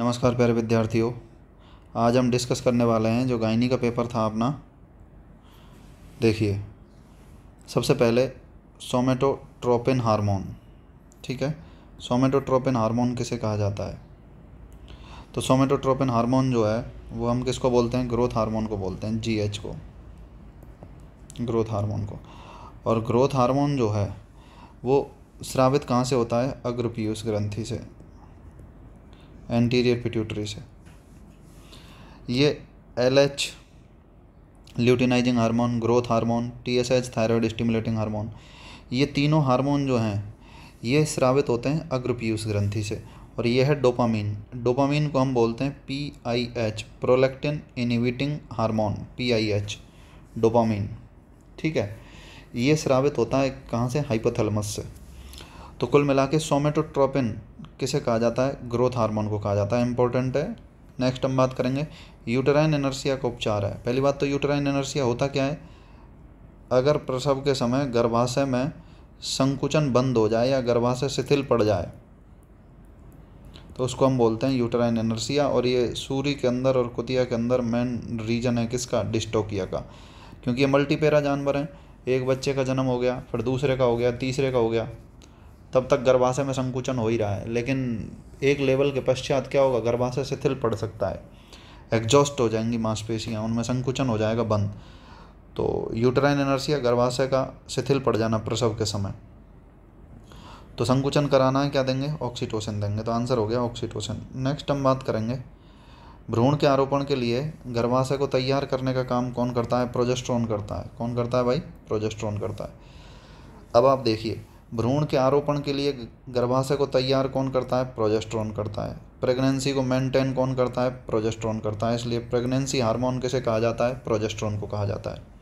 नमस्कार प्यारे विद्यार्थियों आज हम डिस्कस करने वाले हैं जो गायनी का पेपर था अपना देखिए सबसे पहले सोमेटोट्रोपिन हार्मोन ठीक है सोमेटोट्रोपिन हार्मोन किसे कहा जाता है तो सोमेटोट्रोपिन हार्मोन जो है वो हम किसको बोलते हैं ग्रोथ हार्मोन को बोलते हैं जी को ग्रोथ हार्मोन को और ग्रोथ हार्मोन जो है वो श्रावित कहाँ से होता है अग्रपीयूष ग्रंथि से एंटीरियर पिट्यूटरी से ये L H luteinizing hormone growth hormone T S H thyroid stimulating hormone ये तीनों हार्मोन जो हैं ये स्रावित होते हैं अग्रपीयूष ग्रंथि से और यह है डोपामीन डोपामीन को हम बोलते हैं P I H prolactin inhibiting hormone P I H dopamine ठीक है ये स्रावित होता है कहाँ से हाइपोथैलेमस से तो कुल मिला के सोमेटोट्रोपिन किसे कहा जाता है ग्रोथ हार्मोन को कहा जाता है इंपॉर्टेंट है नेक्स्ट हम बात करेंगे यूटराइन एनर्सिया का उपचार है पहली बात तो यूटराइन एनर्सिया होता क्या है अगर प्रसव के समय गर्भाशय में संकुचन बंद हो जाए या गर्भाशय शिथिल पड़ जाए तो उसको हम बोलते हैं यूटराइन एनर्सिया और ये सूर्य के अंदर और कुतिया के अंदर मेन रीजन है किसका डिस्टोकिया का क्योंकि ये मल्टीपेरा जानवर हैं एक बच्चे का जन्म हो गया फिर दूसरे का हो गया तीसरे का हो गया तब तक गर्भाशय में संकुचन हो ही रहा है लेकिन एक लेवल के पश्चात क्या होगा गर्भाशय शिथिल पड़ सकता है एग्जॉस्ट हो जाएंगी मांसपेशियाँ उनमें संकुचन हो जाएगा बंद तो यूटराइन एनर्सिया गर्भाशय का शिथिल पड़ जाना प्रसव के समय तो संकुचन कराना है क्या देंगे ऑक्सीटोसिन देंगे तो आंसर हो गया ऑक्सीटोसिन नेक्स्ट हम बात करेंगे भ्रूण के आरोपण के लिए गर्भाशय को तैयार करने का काम कौन करता है प्रोजेस्ट्रॉन करता है कौन करता है भाई प्रोजेस्ट्रॉन करता है अब आप देखिए भ्रूण के आरोपण के लिए गर्भाशय को तैयार कौन करता है प्रोजेस्ट्रॉन करता है प्रेगनेंसी को मेंटेन कौन करता है प्रोजेस्ट्रॉन करता है इसलिए प्रेगनेंसी हार्मोन किसे कहा जाता है प्रोजेस्ट्रॉन को कहा जाता है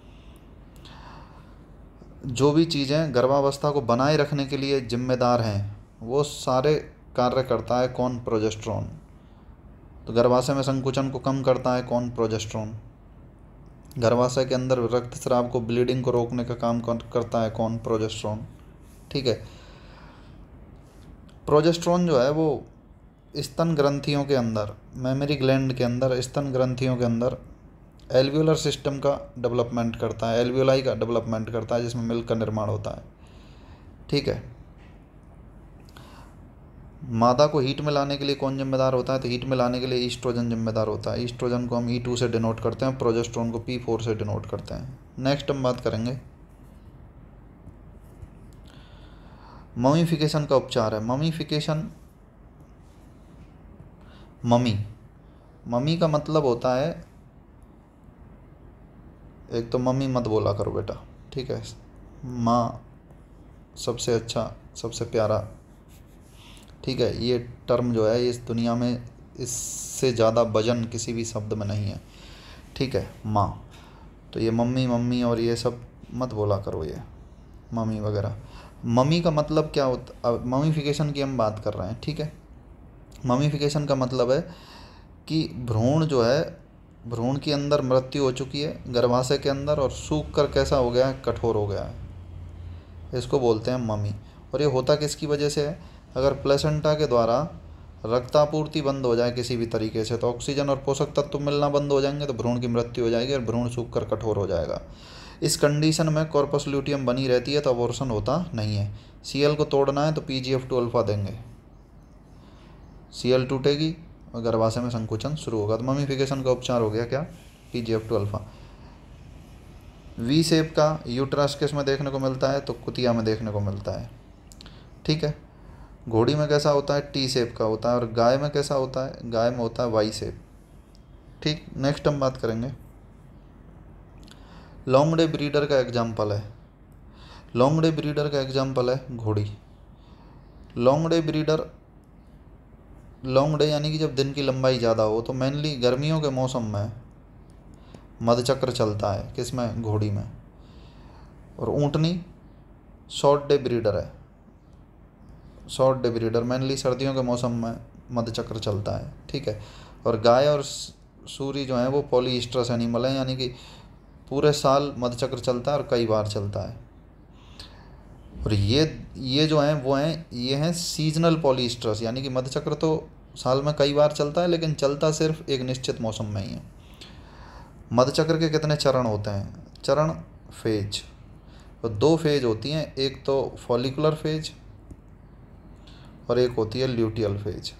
जो भी चीज़ें गर्भावस्था को बनाए रखने के लिए जिम्मेदार हैं वो सारे कार्य करता है कौन प्रोजेस्ट्रॉन तो गर्भाशय में संकुचन को कम करता है कौन प्रोजेस्ट्रॉन गर्भाशय के अंदर रक्त श्राव को ब्लीडिंग को रोकने का काम करता है कौन प्रोजेस्ट्रॉन ठीक है प्रोजेस्ट्रॉन जो है वो स्तन ग्रंथियों के अंदर मेमरी ग्लैंड के अंदर स्तन ग्रंथियों के अंदर एल्वियोलर सिस्टम का डेवलपमेंट करता है एल्वियोलाई का डेवलपमेंट करता है जिसमें मिल्क का निर्माण होता है ठीक है मादा को हीट में लाने के लिए कौन जिम्मेदार होता है तो हीट में लाने के लिए ईस्ट्रोजन जिम्मेदार होता है ईस्ट्रोजन को हम ई e टू से डिनोट करते हैं प्रोजेस्ट्रॉन को पी फोर से डिनोट करते हैं नेक्स्ट हम बात करेंगे ममीफिकेशन का उपचार है ममीफिकेशन ममी ममी का मतलब होता है एक तो मम्मी मत बोला करो बेटा ठीक है माँ सबसे अच्छा सबसे प्यारा ठीक है ये टर्म जो है इस दुनिया में इससे ज़्यादा वजन किसी भी शब्द में नहीं है ठीक है माँ तो ये मम्मी मम्मी और ये सब मत बोला करो ये मम्मी वगैरह ममी का मतलब क्या होता ममीफिकेशन की हम बात कर रहे हैं ठीक है ममीफिकेशन का मतलब है कि भ्रूण जो है भ्रूण के अंदर मृत्यु हो चुकी है गर्भाशय के अंदर और सूख कर कैसा हो गया है कठोर हो गया है इसको बोलते हैं ममी और ये होता किसकी वजह से है अगर प्लेसेंटा के द्वारा रक्तापूर्ति बंद हो जाए किसी भी तरीके से तो ऑक्सीजन और पोषक तत्व मिलना बंद हो जाएंगे तो भ्रूण की मृत्यु हो जाएगी और भ्रूण सूख कर कठोर हो जाएगा इस कंडीशन में कॉर्पस ल्यूटियम बनी रहती है तो अबॉर्सन होता नहीं है सी को तोड़ना है तो P G F two alpha देंगे सी टूटेगी और गर्भाशय में संकुचन शुरू होगा तो ममीफिकेशन का उपचार हो गया क्या P G F two alpha वी सेप का यूट्रस किस में देखने को मिलता है तो कुतिया में देखने को मिलता है ठीक है घोड़ी में कैसा होता है टी सेप का होता है और गाय में कैसा होता है गाय में होता है वाई सेप ठीक नेक्स्ट हम बात करेंगे लॉन्गडे ब्रीडर का एग्जाम्पल है लॉन्गडे ब्रीडर का एग्जाम्पल है घोड़ी लॉन्गडे ब्रीडर लॉन्गडे यानी कि जब दिन की लंबाई ज़्यादा हो तो मेनली गर्मियों के मौसम में मधचक्र चलता है किस में घोड़ी में और ऊँटनी शॉर्ट डे ब्रीडर है शॉर्ट डे ब्रीडर मेनली सर्दियों के मौसम में मधचक्र चलता है ठीक है और गाय और सूरी जो है वो पॉलीस्ट्रस एनिमल है यानी कि पूरे साल चक्र चलता है और कई बार चलता है और ये ये जो हैं वो हैं ये हैं सीजनल पॉलीस्ट्रस यानी कि चक्र तो साल में कई बार चलता है लेकिन चलता सिर्फ एक निश्चित मौसम में ही है चक्र के कितने चरण होते हैं चरण फेज तो दो फेज होती हैं एक तो फॉलिकुलर फेज और एक होती है ल्यूटियल फेज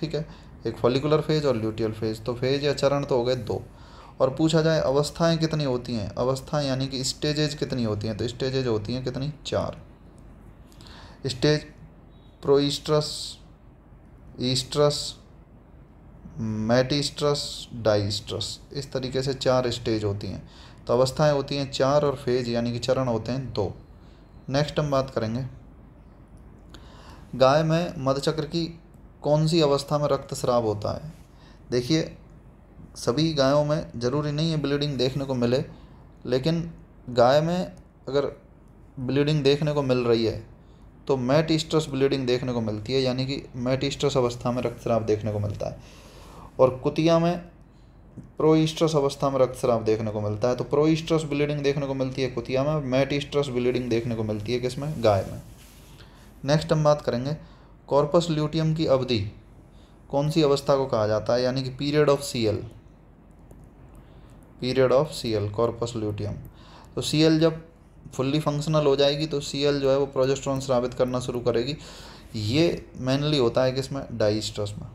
ठीक है एक फॉलिकुलर फेज और ल्यूटियल फेज तो फेज या चरण तो हो गए दो और पूछा जाए अवस्थाएं कितनी होती हैं अवस्थाएं यानी कि स्टेजेज कितनी होती हैं तो स्टेजेज होती हैं कितनी चार स्टेज प्रोइस्ट्रस ईस्ट्रस मैटिस्ट्रस डाइस्ट्रस इस तरीके से चार स्टेज होती हैं तो अवस्थाएं होती हैं चार और फेज यानी कि चरण होते हैं दो नेक्स्ट हम बात करेंगे गाय में मधचक्र की कौन सी अवस्था में रक्त स्राव होता है देखिए सभी गायों में ज़रूरी नहीं है ब्लीडिंग देखने को मिले लेकिन गाय में अगर ब्लीडिंग देखने को मिल रही है तो मैट स्ट्रस ब्लीडिंग देखने को मिलती है यानी कि मैट स्ट्रस अवस्था में रक्तस्राव देखने को मिलता है और कुतिया में प्रोईस्ट्रस अवस्था में रक्तस्राव देखने को मिलता है तो प्रोईस्ट्रस ब्लीडिंग देखने को मिलती है कुतिया में मैट स्ट्रस ब्लीडिंग देखने को मिलती है किसमें गाय में नेक्स्ट हम बात करेंगे कॉर्पस ल्यूटियम की अवधि कौन सी अवस्था को कहा जाता है यानी कि period of C L period of C L corpus luteum तो सी एल जब फुल्ली फंक्शनल हो जाएगी तो सी एल जो है वो प्रोजेस्ट्रॉन स्रावित करना शुरू करेगी ये मेनली होता है किसमें डाइस्ट्रस में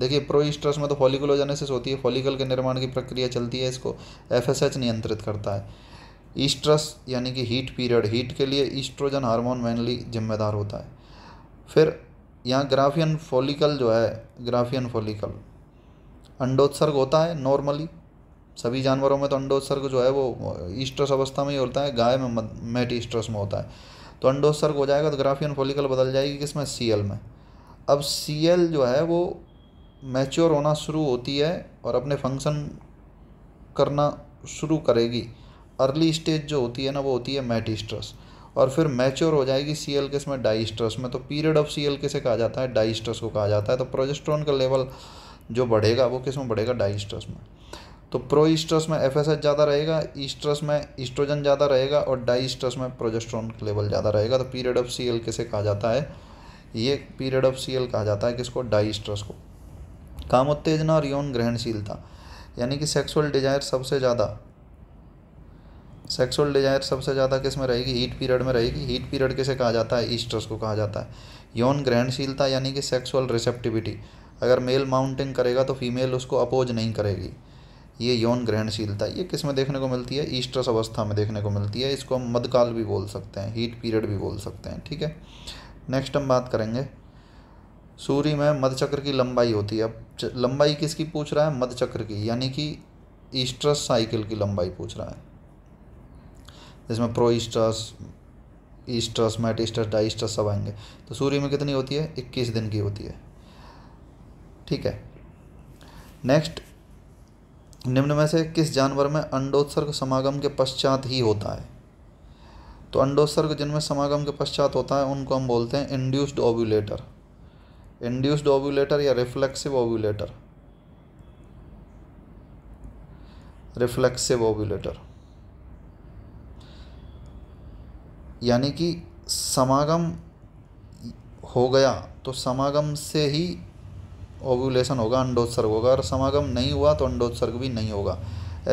देखिए प्रोइस्ट्रस में तो फॉलिकुलोजेनेसिस होती है फॉलिकल के निर्माण की प्रक्रिया चलती है इसको एफ नियंत्रित करता है ईस्ट्रस यानी कि हीट पीरियड हीट के लिए ईस्ट्रोजन हार्मोन मेनली जिम्मेदार होता है फिर यहाँ ग्राफियन फॉलिकल जो है ग्राफियन फॉलिकल अंडोत्सर्ग होता है नॉर्मली सभी जानवरों में तो अंडोत्सर्ग जो है वो ईस्ट्रस अवस्था में ही होता है गाय में मेट ईस्ट्रस में होता है तो अंडोत्सर्ग हो जाएगा तो ग्राफियन फोलिकल बदल जाएगी किसमें सी एल में अब सी एल जो है वो मैच्योर होना शुरू होती है और अपने फंक्शन करना शुरू करेगी अर्ली स्टेज जो होती है ना वो होती है मैट ईस्ट्रस और फिर मैच्योर हो जाएगी सी एल किस में डाइस्ट्रस में तो पीरियड ऑफ सी एल किसे कहा जाता है डाइस्ट्रस को कहा जाता है तो प्रोजेस्ट्रॉन का लेवल जो बढ़ेगा वो किस में बढ़ेगा डाइस्ट्रस में तो प्रो ईस्ट्रस में एफ ज़्यादा रहेगा ईस्ट्रस में ईस्ट्रोजन ज़्यादा रहेगा और डाईस्ट्रस में प्रोजेस्ट्रॉन लेवल ज़्यादा रहेगा तो पीरियड ऑफ सी किसे कहा जाता है ये पीरियड ऑफ सी एल कहा जाता है किसको डाईस्ट्रस को काम उत्तेजना और यौन ग्रहणशीलता यानी कि सेक्सुअल डिजायर सबसे ज़्यादा सेक्सुअल डिजायर सबसे ज़्यादा किस में रहेगी हीट पीरियड में रहेगी हीट पीरियड किसे कहा जाता है ईस्ट्रस को कहा जाता है यौन ग्रहणशीलता यानी कि सेक्सुअल रिसेप्टिविटी अगर मेल माउंटिंग करेगा तो फीमेल उसको अपोज नहीं करेगी ये यौन ग्रहणशीलता ये किस में देखने को मिलती है ईस्ट्रस अवस्था में देखने को मिलती है इसको हम मध्यकाल भी बोल सकते हैं हीट पीरियड भी बोल सकते हैं ठीक है नेक्स्ट हम बात करेंगे सूर्य में चक्र की लंबाई होती है अब लंबाई किसकी पूछ रहा है चक्र की यानी कि ईस्ट्रस साइकिल की लंबाई पूछ रहा है जिसमें proestrus oestrus metoestrus dioestrus सब आएंगे तो सूर्य में कितनी होती है इक्कीस दिन की होती है ठीक है नेक्स्ट निम्न में से किस जानवर में अंडोत्सर्ग समागम के पश्चात ही होता है तो अंडोत्सर्ग जिनमें समागम के पश्चात होता है उनको हम बोलते हैं इंड्यूस्ड ओव्यूलेटर इंड्यूस्ड ओव्यूलेटर या रिफ्लेक्सिव ओव्यूलेटर रिफ्लेक्सिव ओव्यूलेटर यानी कि समागम हो गया तो समागम से ही ओव्यूलेशन होगा अंडोत्सर्ग होगा और समागम नहीं हुआ तो अंडोत्सर्ग भी नहीं होगा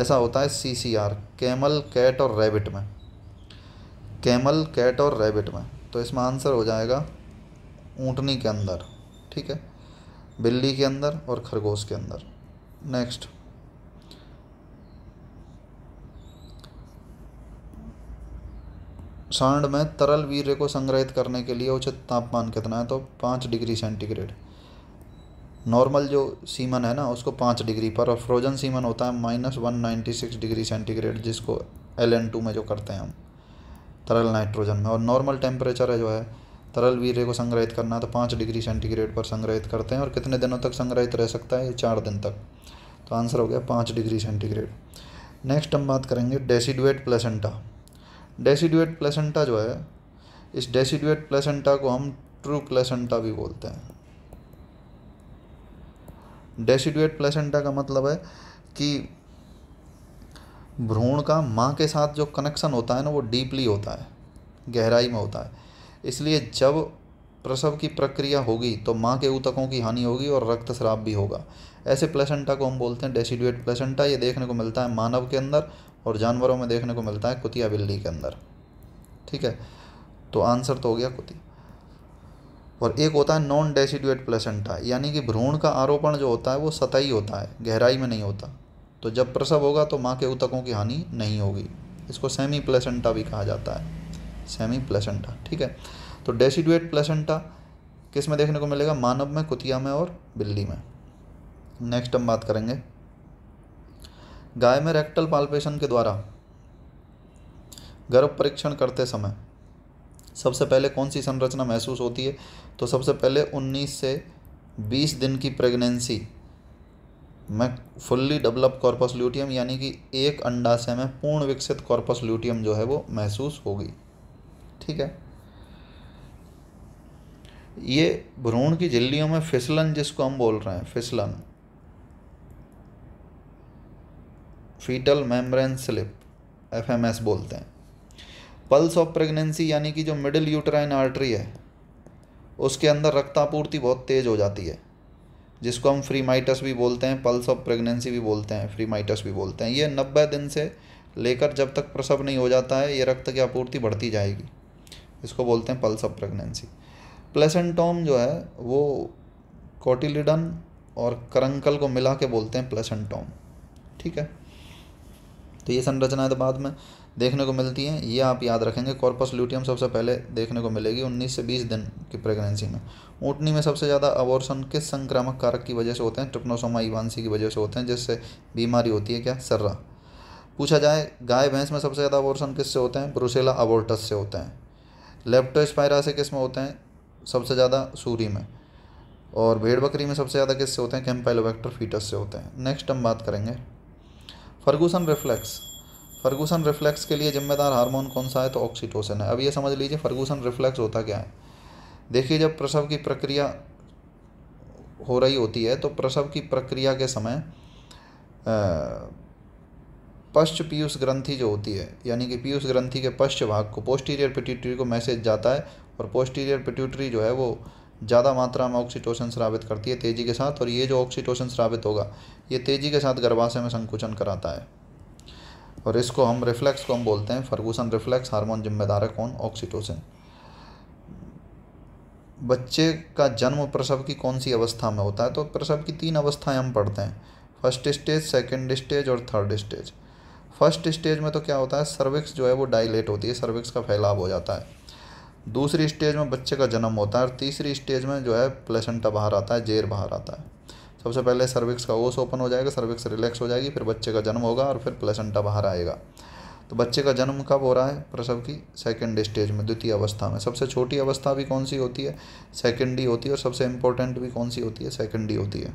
ऐसा होता है C C R camel cat और रैबिट में कैमल कैट और रैबिट में तो इसमें आंसर हो जाएगा ऊँटनी के अंदर ठीक है बिल्ली के अंदर और खरगोश के अंदर नेक्स्ट सांड में तरल वीर्य को संग्रहित करने के लिए उचित तापमान कितना है तो पाँच डिग्री सेंटीग्रेड नॉर्मल जो सीमन है ना उसको पाँच डिग्री पर और फ्रोजन सीमन होता है minus one ninety six degree centigrade जिसको एल एन टू में जो करते हैं हम तरल नाइट्रोजन में और नॉर्मल टेम्परेचर है जो है तरल वीर्य को संग्रहित करना है तो पाँच डिग्री सेंटीग्रेड पर संग्रहित करते हैं और कितने दिनों तक संग्रहित रह सकता है चार दिन तक तो आंसर हो गया पाँच डिग्री सेंटीग्रेड नेक्स्ट हम बात करेंगे डेसीडुएट प्लेसेंटा डेसीडुएट प्लेसेंटा जो है इस डेसीडुएट प्लेसेंटा को हम ट्रू प्लेसेंटा भी बोलते हैं डेसिडुएट प्लेसेंटा का मतलब है कि भ्रूण का माँ के साथ जो कनेक्शन होता है ना वो डीपली होता है गहराई में होता है इसलिए जब प्रसव की प्रक्रिया होगी तो माँ के ऊतकों की हानि होगी और रक्तस्राव भी होगा ऐसे प्लेसेंटा को हम बोलते हैं डेसिडुएट प्लेसेंटा ये देखने को मिलता है मानव के अंदर और जानवरों में देखने को मिलता है कुतिया बिल्ली के अंदर ठीक है तो आंसर तो हो गया कुतिया और एक होता है नॉन डेसिडुएट प्लेसेंटा यानी कि भ्रूण का आरोपण जो होता है वो सतही होता है गहराई में नहीं होता तो जब प्रसव होगा तो माँ के उतकों की हानि नहीं होगी इसको सेमी प्लेसेंटा भी कहा जाता है सेमी प्लेसेंटा ठीक है तो डेसिडुएट प्लेसेंटा किस में देखने को मिलेगा मानव में कुतिया में और बिल्ली में नेक्स्ट हम बात करेंगे गाय में रेक्टल पाल्पेशन के द्वारा गर्भ परीक्षण करते समय सबसे पहले कौन सी संरचना महसूस होती है तो सबसे पहले 19 से 20 दिन की प्रेगनेंसी में फुल्ली डेवलप कॉर्पस ल्यूटियम यानी कि एक अंडाशय में पूर्ण विकसित कॉर्पस ल्यूटियम जो है वो महसूस होगी ठीक है ये भ्रूण की झिल्लियों में फिसलन जिसको हम बोल रहे हैं फिसलन फीटल मेम्ब्रेन स्लिप एफ बोलते हैं पल्स ऑफ प्रेगनेंसी यानी कि जो मिडिल यूट्राइन आर्टरी है उसके अंदर रक्तापूर्ति बहुत तेज़ हो जाती है जिसको हम फ्रीमाइटस भी बोलते हैं पल्स ऑफ प्रेगनेंसी भी बोलते हैं फ्रीमाइटस भी बोलते हैं ये नब्बे दिन से लेकर जब तक प्रसव नहीं हो जाता है ये रक्त की आपूर्ति बढ़ती जाएगी इसको बोलते हैं पल्स ऑफ प्रेगनेंसी प्लेसेंटोम जो है वो कोटिलिडन और करंकल को मिला के बोलते हैं प्लेसेंटोम ठीक है तो ये संरचना है तो बाद में देखने को मिलती हैं ये आप याद रखेंगे कॉर्पस ल्यूटियम सबसे पहले देखने को मिलेगी 19 से 20 दिन की प्रेगनेंसी में ऊँटनी में सबसे ज़्यादा अबॉर्शन किस संक्रामक कारक की वजह से होते हैं ट्रिप्नोसोमा ईवानसी की वजह से होते हैं जिससे बीमारी होती है क्या सर्रा पूछा जाए गाय भैंस में सबसे ज़्यादा अबॉर्शन किससे होते हैं ब्रुसेला अबोर्टस से होते हैं लेप्टोस्पायरा से किस में होते हैं सबसे ज़्यादा सूरी में और भेड़ बकरी में सबसे ज़्यादा किससे होते हैं कैम्पाइलोवेक्टर फीटस से होते हैं नेक्स्ट हम बात करेंगे फर्गूसन रिफ्लेक्स फर्गूसन रिफ्लेक्स के लिए जिम्मेदार हार्मोन कौन सा है तो ऑक्सीटोसिन है अब ये समझ लीजिए फर्गूसन रिफ्लेक्स होता क्या है देखिए जब प्रसव की प्रक्रिया हो रही होती है तो प्रसव की प्रक्रिया के समय पश्च पीयूष ग्रंथि जो होती है यानी कि पीयूष ग्रंथि के पश्च भाग को पोस्टीरियर पिट्यूटरी को मैसेज जाता है और पोस्टीरियर पिट्यूटरी जो है वो ज़्यादा मात्रा में ऑक्सीटोसिन स्रावित करती है तेज़ी के साथ और ये जो ऑक्सीटोसिन स्रावित होगा ये तेज़ी के साथ गर्भाशय में संकुचन कराता है और इसको हम रिफ्लेक्स को हम बोलते हैं फर्गूसन रिफ्लेक्स हार्मोन जिम्मेदार है कौन ऑक्सीटोसिन बच्चे का जन्म प्रसव की कौन सी अवस्था में होता है तो प्रसव की तीन अवस्थाएं हम पढ़ते हैं फर्स्ट स्टेज सेकेंड स्टेज और थर्ड स्टेज फर्स्ट स्टेज में तो क्या होता है सर्विक्स जो है वो डायलेट होती है सर्विक्स का फैलाव हो जाता है दूसरी स्टेज में बच्चे का जन्म होता है और तीसरी स्टेज में जो है प्लेसेंटा बाहर आता है जेर बाहर आता है सबसे पहले सर्विक्स का ओस ओपन हो जाएगा सर्विक्स रिलैक्स हो जाएगी फिर बच्चे का जन्म होगा और फिर प्लेसेंटा बाहर आएगा तो बच्चे का जन्म कब हो रहा है प्रसव की सेकेंड स्टेज में द्वितीय अवस्था में सबसे छोटी अवस्था भी कौन सी होती है सेकेंड डी होती है और सबसे इम्पोर्टेंट भी कौन सी होती है सेकेंड डी होती है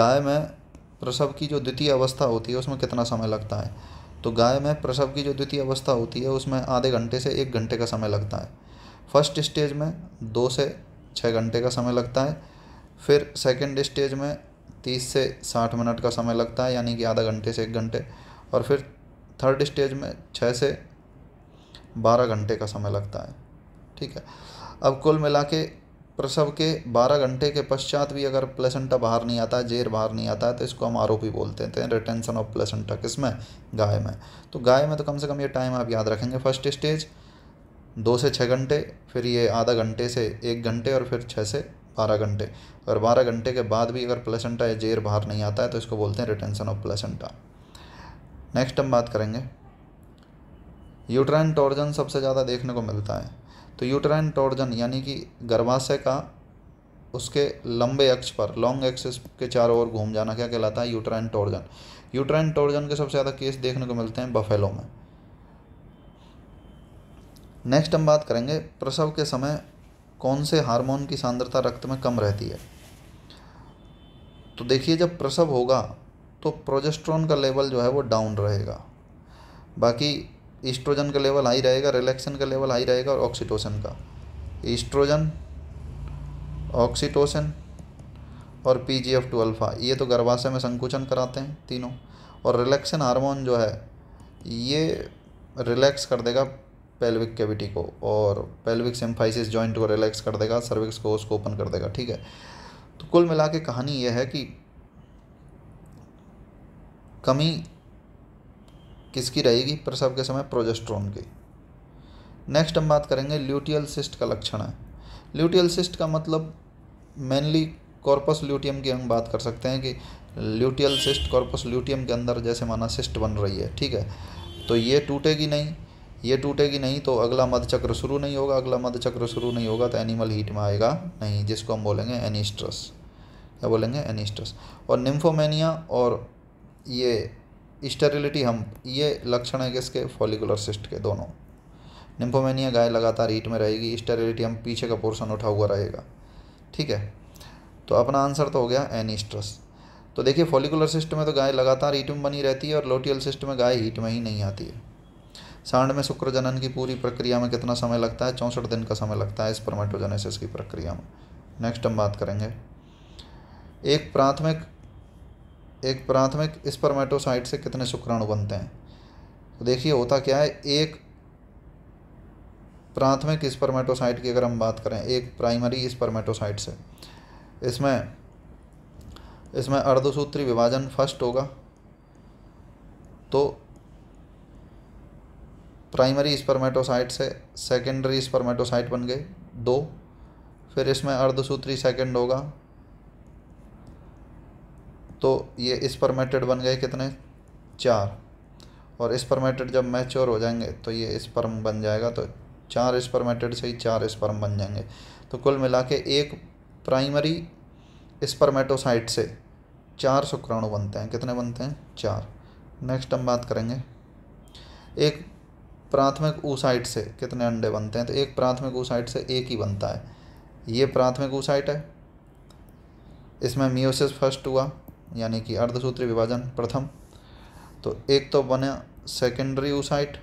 गाय में प्रसव की जो द्वितीय अवस्था होती है उसमें कितना समय लगता है तो गाय में प्रसव की जो द्वितीय अवस्था होती है उसमें आधे घंटे से एक घंटे का समय लगता है फर्स्ट स्टेज में दो से छः घंटे का समय लगता है फिर सेकेंड स्टेज में तीस से साठ मिनट का समय लगता है यानी कि आधा घंटे से एक घंटे और फिर थर्ड स्टेज में छः से बारह घंटे का समय लगता है ठीक है अब कुल मिला के प्रसव के बारह घंटे के पश्चात भी अगर प्लेसेंटा बाहर नहीं आता जेर बाहर नहीं आता है तो इसको हम आरोपी बोलते हैं रिटेंशन ऑफ प्लेसेंटा किस में गाय में तो गाय में तो कम से कम ये टाइम आप याद रखेंगे फर्स्ट स्टेज दो से छः घंटे फिर ये आधा घंटे से एक घंटे और फिर छः से बारह घंटे और बारह घंटे के बाद भी अगर प्लेसेंटा या जेर बाहर नहीं आता है तो इसको बोलते हैं रिटेंशन ऑफ प्लेसेंटा नेक्स्ट हम बात करेंगे यूट्राइन टॉर्जन सबसे ज़्यादा देखने को मिलता है तो यूट्राइन टॉर्जन यानी कि गर्भाशय का उसके लंबे अक्ष पर लॉन्ग एक्सिस के चारों ओर घूम जाना क्या कहलाता है यूट्राइन टॉर्जन यूट्राइन टॉर्जन के सबसे ज़्यादा केस देखने को मिलते हैं बफेलो में नेक्स्ट हम बात करेंगे प्रसव के समय कौन से हार्मोन की सांद्रता रक्त में कम रहती है तो देखिए जब प्रसव होगा तो प्रोजेस्ट्रॉन का लेवल जो है वो डाउन रहेगा बाकी ईस्ट्रोजन का लेवल हाई रहेगा रिलैक्सन का लेवल हाई रहेगा और ऑक्सीटोसन का ईस्ट्रोजन ऑक्सीटोसन और P G F two alpha ये तो गर्भाशय में संकुचन कराते हैं तीनों और रिलैक्सन हार्मोन जो है ये रिलैक्स कर देगा पेल्विक कैविटी को और पेल्विक सिम्फाइसिस जॉइंट को रिलैक्स कर देगा सर्विक्स को उसको ओपन कर देगा ठीक है तो कुल मिला के कहानी यह है कि कमी किसकी रहेगी प्रसव के समय प्रोजेस्ट्रॉन की नेक्स्ट हम बात करेंगे ल्यूटियल सिस्ट का लक्षण है ल्यूटियल सिस्ट का मतलब मेनली कॉर्पस ल्यूटियम की हम बात कर सकते हैं कि ल्यूटियल सिस्ट कॉर्पस ल्यूटियम के अंदर जैसे माना सिस्ट बन रही है ठीक है तो ये टूटेगी नहीं ये टूटेगी नहीं तो अगला मध चक्र शुरू नहीं होगा अगला मध चक्र शुरू नहीं होगा तो एनिमल हीट में आएगा नहीं जिसको हम बोलेंगे एनिस्ट्रस क्या बोलेंगे एनिस्ट्रस और निम्फोमेनिया और ये स्टेरिलिटी हम ये लक्षण है किसके फॉलिकुलर सिस्ट के दोनों निम्फोमेनिया गाय लगातार हीट में रहेगी स्टेरिलिटी हम पीछे का पोर्सन उठा हुआ रहेगा ठीक है तो अपना आंसर तो हो गया एनिस्ट्रस तो देखिए फॉलिकुलर सिस्ट में तो गाय लगातार हीट में बनी रहती है और लोटियल सिस्ट में गाय हीट में ही नहीं आती है सांड में शुक्र जनन की पूरी प्रक्रिया में कितना समय लगता है चौंसठ दिन का समय लगता है इस परमाटोजेनेसिस की प्रक्रिया में नेक्स्ट हम बात करेंगे एक प्राथमिक एक प्राथमिक स्पर्मेटोसाइट से कितने शुक्राणु बनते हैं तो देखिए होता क्या है एक प्राथमिक स्पर्मेटोसाइट की अगर हम बात करें एक प्राइमरी स्पर्मेटोसाइट से इसमें इसमें अर्धसूत्री विभाजन फर्स्ट होगा तो प्राइमरी स्पर्मेटोसाइट से सेकेंडरी स्पर्मेटोसाइट बन गए दो फिर इसमें अर्धसूत्री सेकेंड होगा तो ये स्पर्मेटेड बन गए कितने चार और स्पर्मेटेड जब मैच्योर हो जाएंगे तो ये स्पर्म बन जाएगा तो चार स्पर्मेटेड से ही चार स्पर्म बन जाएंगे तो कुल मिला के एक प्राइमरी स्पर्मेटोसाइट से चार शुक्राणु बनते हैं कितने बनते हैं चार नेक्स्ट हम बात करेंगे एक प्राथमिक ऊसाइट से कितने अंडे बनते हैं तो एक प्राथमिक ऊसाइट से एक ही बनता है ये प्राथमिक ऊसाइट है इसमें मियोसिस फर्स्ट हुआ यानी कि अर्धसूत्री विभाजन प्रथम तो एक तो बने सेकेंडरी ऊसाइट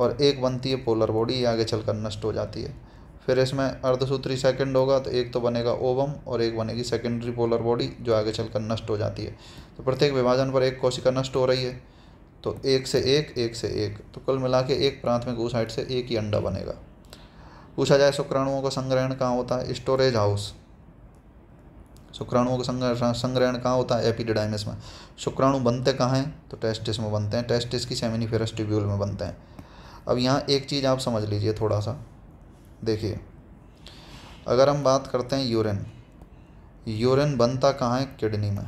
और एक बनती है पोलर बॉडी आगे चलकर नष्ट हो जाती है फिर इसमें अर्धसूत्री सेकंड होगा तो एक तो बनेगा ओवम और एक बनेगी सेकेंडरी पोलर बॉडी जो आगे चलकर नष्ट हो जाती है तो प्रत्येक विभाजन पर एक कोशिका नष्ट हो रही है तो एक से एक एक से एक तो कुल मिला के एक प्राथमिक साइड से एक ही अंडा बनेगा पूछा जाए शुक्राणुओं का संग्रहण कहाँ होता है स्टोरेज हाउस शुक्राणुओं का संग्रह संग्रहण कहाँ होता है एपिडिडाइमिस में शुक्राणु बनते कहाँ हैं तो टेस्टिस में बनते हैं टेस्टिस की सेमिनिफेरस ट्यूब्यूल में बनते हैं अब यहाँ एक चीज़ आप समझ लीजिए थोड़ा सा देखिए अगर हम बात करते हैं यूरिन यूरिन बनता कहाँ है किडनी में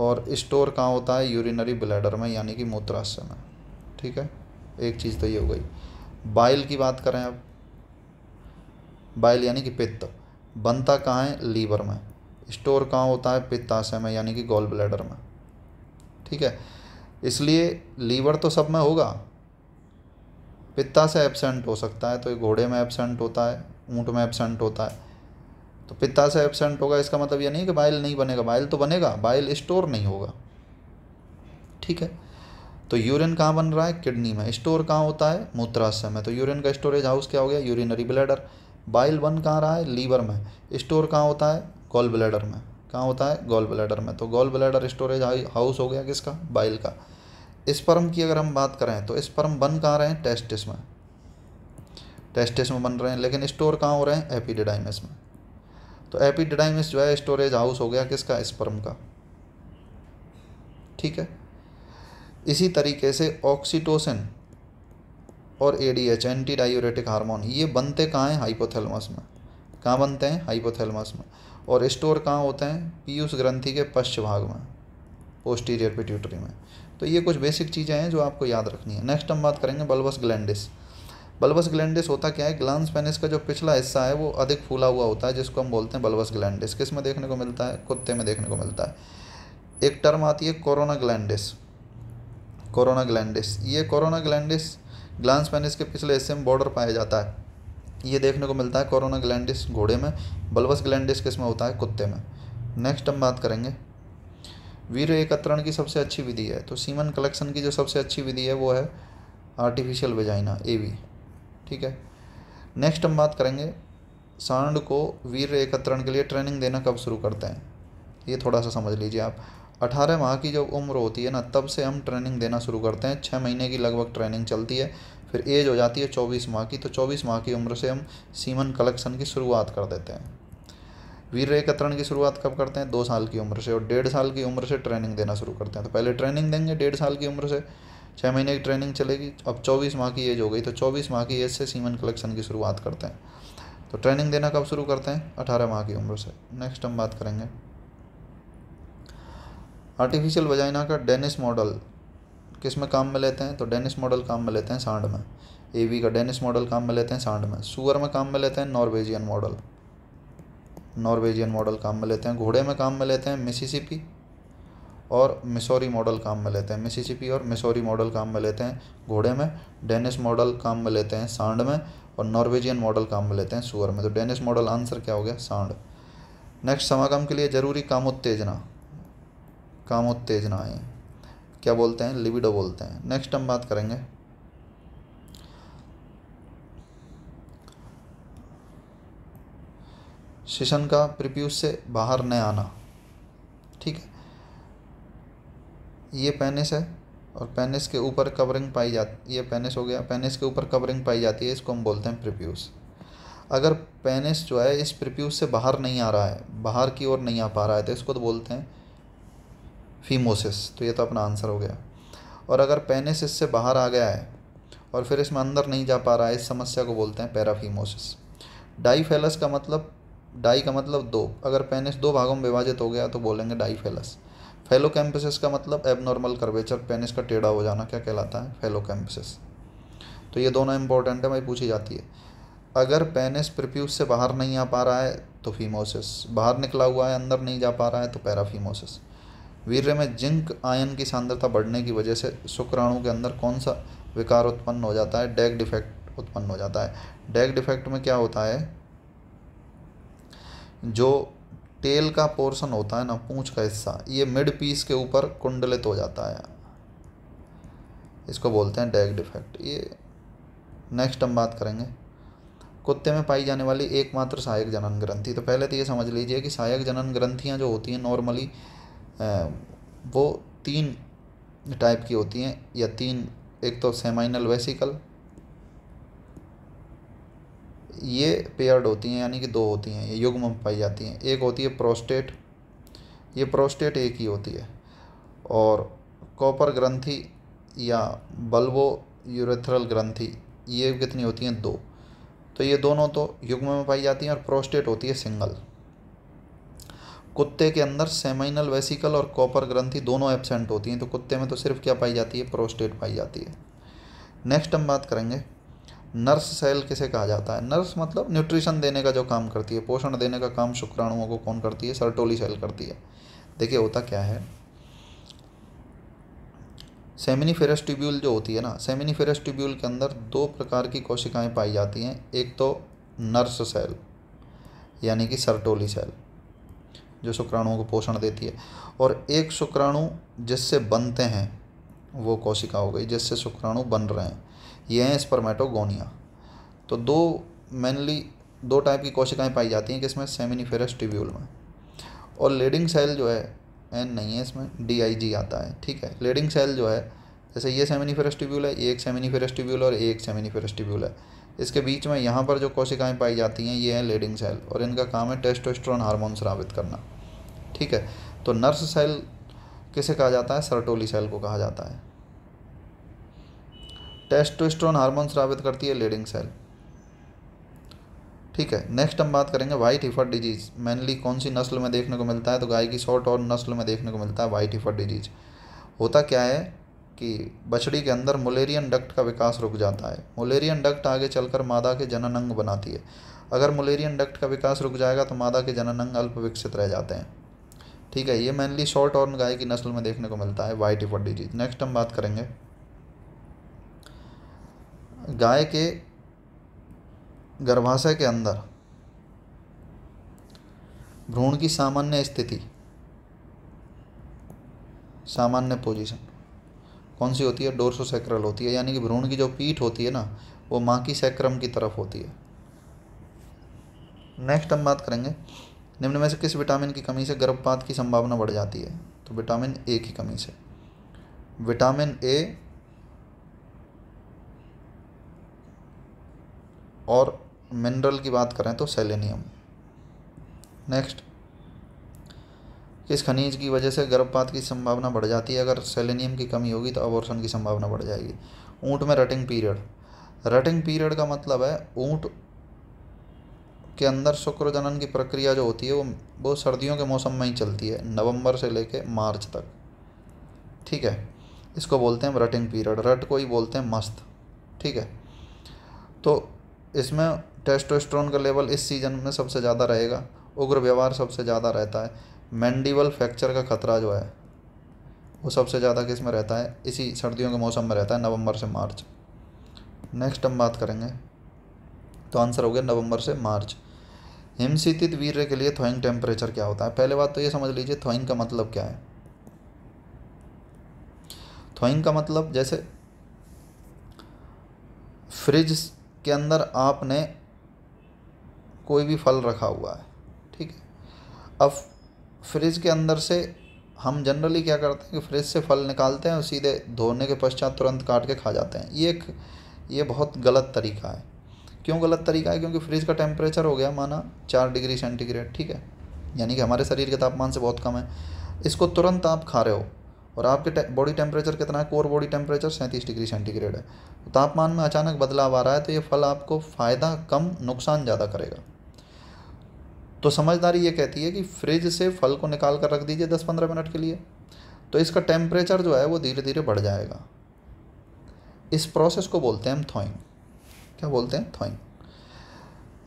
और स्टोर कहाँ होता है यूरिनरी ब्लैडर में यानी कि मूत्राशय में ठीक है एक चीज़ तो ये हो गई बाइल की बात करें अब बाइल यानी कि पित्त बनता कहाँ है लीवर में स्टोर कहाँ होता है पित्ताशय में यानी कि गोल ब्लैडर में ठीक है इसलिए लीवर तो सब में होगा पित्ता से एबसेंट हो सकता है तो ये घोड़े में एबसेंट होता है ऊँट में एबसेंट होता है तो पिता से एबसेंट होगा इसका मतलब ये नहीं कि बाइल नहीं बनेगा बाइल तो बनेगा बाइल स्टोर नहीं होगा ठीक है तो यूरिन कहाँ बन रहा है किडनी में स्टोर कहाँ होता है मूत्राशय में तो यूरिन का स्टोरेज हाउस क्या हो गया यूरिनरी ब्लैडर बाइल बन कहाँ रहा है लीवर में स्टोर कहाँ होता है गोल ब्लैडर में कहाँ होता है गोल ब्लैडर में तो गोल ब्लैडर स्टोरेज हाउस हो गया किसका बाइल का स्पर्म की अगर हम बात करें तो स्पर्म बन कहाँ रहे हैं टेस्टिस में टेस्टिस में बन रहे हैं लेकिन स्टोर कहाँ हो रहे हैं एपिडिडाइमस में तो एपिडिडाइमिस जो है स्टोरेज हाउस हो गया किसका स्पर्म का ठीक है इसी तरीके से ऑक्सीटोसिन और A D H antidiuretic hormone ये बनते कहाँ हैं हाइपोथेलमस में कहाँ बनते हैं हाइपोथेलमस में और स्टोर कहाँ होते हैं पीयूष ग्रंथि के पश्च भाग में पोस्टीरियर पिट्यूटरी में तो ये कुछ बेसिक चीज़ें हैं जो आपको याद रखनी है नेक्स्ट हम बात करेंगे बल्बस ग्लैंडिस बल्बस ग्लैंडिस होता क्या है ग्लान्स पेनिस का जो पिछला हिस्सा है वो अधिक फूला हुआ होता है जिसको हम बोलते हैं बल्बस ग्लैंडिस किस में देखने को मिलता है कुत्ते में देखने को मिलता है एक टर्म आती है कोरोना ग्लैंडिस कोरोना ग्लैंडिस ये कोरोना ग्लैंडिस ग्लान्स पेनिस के पिछले हिस्से में बॉर्डर पाया जाता है ये देखने को मिलता है कोरोना ग्लैंडिस घोड़े में बल्बस ग्लैंडिस किस में होता है कुत्ते में नेक्स्ट हम बात करेंगे वीर एकत्रण की सबसे अच्छी विधि है तो सीमन कलेक्शन की जो सबसे अच्छी विधि है वो है आर्टिफिशियल वेजाइना ए वी ठीक है नेक्स्ट हम बात करेंगे सांड को वीर एकत्रण के लिए ट्रेनिंग देना कब शुरू करते हैं ये थोड़ा सा समझ लीजिए आप अठारह माह की जब उम्र होती है ना तब से हम ट्रेनिंग देना शुरू करते हैं छः महीने की लगभग ट्रेनिंग चलती है फिर एज हो जाती है चौबीस माह की तो चौबीस माह की उम्र से हम सीमन कलेक्शन की शुरुआत कर देते हैं वीर एकत्रण की शुरुआत कब करते हैं दो साल की उम्र से और डेढ़ साल की उम्र से ट्रेनिंग देना शुरू करते हैं तो पहले ट्रेनिंग देंगे डेढ़ साल की उम्र से छः महीने की ट्रेनिंग चलेगी अब चौबीस माह की एज हो गई तो चौबीस माह की एज से सीमन कलेक्शन की शुरुआत करते हैं तो ट्रेनिंग देना कब शुरू करते हैं अठारह माह की उम्र से नेक्स्ट हम बात करेंगे आर्टिफिशियल वजाइना का डेनिस मॉडल किस में काम में लेते हैं तो डेनिस मॉडल काम में लेते हैं सांड में ए वी का डेनिस मॉडल काम में लेते हैं सांड में सुअर में काम में लेते हैं नॉर्वेजियन मॉडल नॉर्वेजियन मॉडल काम में लेते हैं घोड़े में काम में लेते हैं मिसिसिपी और मिसोरी मॉडल काम में लेते हैं मिसिसिपी और मिसोरी मॉडल काम में लेते हैं घोड़े में डेनिस मॉडल काम में लेते हैं सांड में और नॉर्वेजियन मॉडल काम में लेते हैं सुअर में तो डेनिस मॉडल आंसर क्या हो गया सांड नेक्स्ट समागम के लिए जरूरी कामोत्तेजना कामोत्तेजना है क्या बोलते हैं लिविडो बोलते हैं नेक्स्ट हम बात करेंगे शिशन का प्रिप्यूस से बाहर न आना ठीक है ये पेनिस है और पेनिस के ऊपर कवरिंग पाई जाती ये पेनिस हो गया पेनिस के ऊपर कवरिंग पाई जाती है इसको हम बोलते हैं प्रिप्यूस अगर पेनिस जो है इस प्रिप्यूस से बाहर नहीं आ रहा है बाहर की ओर नहीं आ पा रहा है तो इसको तो बोलते हैं फीमोसिस तो ये तो अपना आंसर हो गया और अगर पेनिस इससे बाहर आ गया है और फिर इसमें अंदर नहीं जा पा रहा है इस समस्या को बोलते हैं पैराफीमोसिस डाईफेलस का मतलब डाई का मतलब दो अगर पेनिस दो भागों में विभाजित हो गया तो बोलेंगे डाईफेलस फेलोकैम्पसिस का मतलब एबनॉर्मल कर्वेचर पेनिस का टेढ़ा हो जाना क्या कहलाता है फेलोकैम्पसिस तो ये दोनों इंपॉर्टेंट है भाई पूछी जाती है अगर पेनिस प्रिप्यूस से बाहर नहीं आ पा रहा है तो फीमोसिस बाहर निकला हुआ है अंदर नहीं जा पा रहा है तो पैराफीमोसिस वीर्य में जिंक आयन की सांद्रता बढ़ने की वजह से शुक्राणु के अंदर कौन सा विकार उत्पन्न हो जाता है डैग डिफेक्ट उत्पन्न हो जाता है डैग डिफेक्ट में क्या होता है जो टेल का पोर्शन होता है ना पूंछ का हिस्सा ये मिड पीस के ऊपर कुंडलित हो जाता है इसको बोलते हैं डैग डिफेक्ट ये नेक्स्ट हम बात करेंगे कुत्ते में पाई जाने वाली एकमात्र सहायक जनन ग्रंथि तो पहले तो ये समझ लीजिए कि सहायक जनन ग्रंथियाँ जो होती हैं नॉर्मली वो तीन टाइप की होती हैं या तीन एक तो सेमाइनल वेसिकल ये पेयर्ड होती हैं यानी कि दो होती हैं ये युग्म में पाई जाती हैं एक होती है प्रोस्टेट ये प्रोस्टेट एक ही होती है और कॉपर ग्रंथि या बल्बो यूरेथरल ग्रंथि ये कितनी होती हैं दो तो ये दोनों तो युग्म में पाई जाती हैं और प्रोस्टेट होती है सिंगल कुत्ते के अंदर सेमाइनल वेसिकल और कॉपर ग्रंथि दोनों एबसेंट होती हैं तो कुत्ते में तो सिर्फ क्या पाई जाती है प्रोस्टेट पाई जाती है नेक्स्ट हम बात करेंगे नर्स सेल किसे कहा जाता है नर्स मतलब न्यूट्रिशन देने का जो काम करती है पोषण देने का काम शुक्राणुओं को कौन करती है सर्टोली सेल करती है देखिए होता क्या है सेमिनी ट्यूब्यूल जो होती है ना सेमिनी ट्यूब्यूल के अंदर दो प्रकार की कोशिकाएं पाई जाती हैं एक तो नर्स सेल यानी कि सर्टोली सेल जो शुक्राणुओं को पोषण देती है और एक शुक्राणु जिससे बनते हैं वो कोशिका हो गई जिससे शुक्राणु बन रहे हैं ये हैं स्पर्मेटोगोनिया तो दो मेनली दो टाइप की कोशिकाएं पाई जाती हैं किसमें सेमिनिफेरस ट्यूब्यूल में और लेडिंग सेल जो है एन नहीं है इसमें डी आई जी आता है ठीक है लेडिंग सेल जो है जैसे ये सेमिनिफेरस ट्यूब्यूल है ये एक सेमिनिफेरस ट्यूब्यूल और एक सेमिनिफेरस ट्यूब्यूल है इसके बीच में यहाँ पर जो कोशिकाएं पाई जाती हैं ये हैं लेडिंग सेल और इनका काम है टेस्टोस्ट्रॉन हारमोन स्रावित करना ठीक है तो नर्स सेल किसे कहा जाता है सर्टोली सेल को कहा जाता है टेस्टोस्टेरोन हार्मोन स्रावित करती है लीडिंग सेल ठीक है नेक्स्ट हम बात करेंगे वाइट हिफर डिजीज़ मेनली कौन सी नस्ल में देखने को मिलता है तो गाय की शॉर्ट और नस्ल में देखने को मिलता है वाइट हिफर डिजीज़ होता क्या है कि बछड़ी के अंदर मुलेरियन डक्ट का विकास रुक जाता है मुलेरियन डक्ट आगे चलकर मादा के जनन अंग बनाती है अगर मुलेरियन डक्ट का विकास रुक जाएगा तो मादा के जनन अंग अल्प विकसित रह जाते हैं ठीक है ये मेनली शॉर्ट और गाय की नस्ल में देखने को मिलता है वाइट हिफर डिजीज़ नेक्स्ट हम बात करेंगे गाय के गर्भाशय के अंदर भ्रूण की सामान्य स्थिति सामान्य पोजीशन कौन सी होती है डोरसो सैक्रल होती है यानी कि भ्रूण की जो पीठ होती है ना वो माँ की सैक्रम की तरफ होती है नेक्स्ट हम बात करेंगे निम्न में से किस विटामिन की कमी से गर्भपात की संभावना बढ़ जाती है तो विटामिन ए की कमी से विटामिन ए और मिनरल की बात करें तो सेलेनियम नेक्स्ट किस खनिज की वजह से गर्भपात की संभावना बढ़ जाती है अगर सेलेनियम की कमी होगी तो अबॉर्शन की संभावना बढ़ जाएगी ऊँट में रटिंग पीरियड रटिंग पीरियड का मतलब है ऊँट के अंदर शुक्र जनन की प्रक्रिया जो होती है वो वो सर्दियों के मौसम में ही चलती है नवंबर से लेके मार्च तक ठीक है इसको बोलते हैं रटिंग पीरियड रट को ही बोलते हैं मस्त ठीक है तो इसमें टेस्टोस्ट्रॉन का लेवल इस सीजन में सबसे ज़्यादा रहेगा उग्र व्यवहार सबसे ज़्यादा रहता है मैंडिवल फ्रैक्चर का खतरा जो है वो सबसे ज़्यादा किस में रहता है इसी सर्दियों के मौसम में रहता है नवंबर से मार्च नेक्स्ट हम बात करेंगे तो आंसर हो गया नवंबर से मार्च हिमशीतित वीर के लिए थोइंग टेम्परेचर क्या होता है पहले बात तो ये समझ लीजिए थ्वाइंग का मतलब क्या है थ्वाइंग का मतलब जैसे फ्रिज के अंदर आपने कोई भी फल रखा हुआ है ठीक है अब फ्रिज के अंदर से हम जनरली क्या करते हैं कि फ्रिज से फल निकालते हैं और सीधे धोने के पश्चात तुरंत काट के खा जाते हैं ये एक ये बहुत गलत तरीका है क्यों गलत तरीका है क्योंकि फ्रिज का टेम्परेचर हो गया माना चार डिग्री सेंटीग्रेड ठीक है यानी कि हमारे शरीर के तापमान से बहुत कम है इसको तुरंत आप खा रहे हो और आपके बॉडी टेम्परेचर कितना है कोर बॉडी टेम्परेचर सैंतीस डिग्री सेंटीग्रेड है तो तापमान में अचानक बदलाव आ रहा है तो ये फल आपको फ़ायदा कम नुकसान ज़्यादा करेगा तो समझदारी ये कहती है कि फ्रिज से फल को निकाल कर रख दीजिए दस पंद्रह मिनट के लिए तो इसका टेम्परेचर जो है वो धीरे धीरे बढ़ जाएगा इस प्रोसेस को बोलते हैं हम थॉइंग क्या बोलते हैं थॉइंग